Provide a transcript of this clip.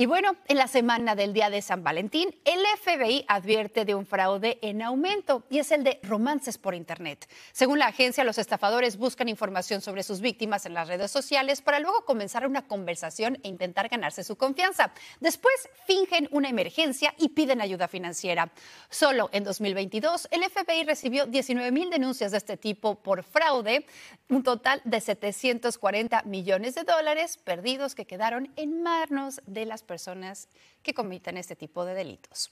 Y bueno, en la semana del Día de San Valentín, el FBI advierte de un fraude en aumento y es el de romances por Internet. Según la agencia, los estafadores buscan información sobre sus víctimas en las redes sociales para luego comenzar una conversación e intentar ganarse su confianza. Después fingen una emergencia y piden ayuda financiera. Solo en 2022, el FBI recibió 19 mil denuncias de este tipo por fraude, un total de 740 millones de dólares perdidos que quedaron en manos de las personas que comitan este tipo de delitos.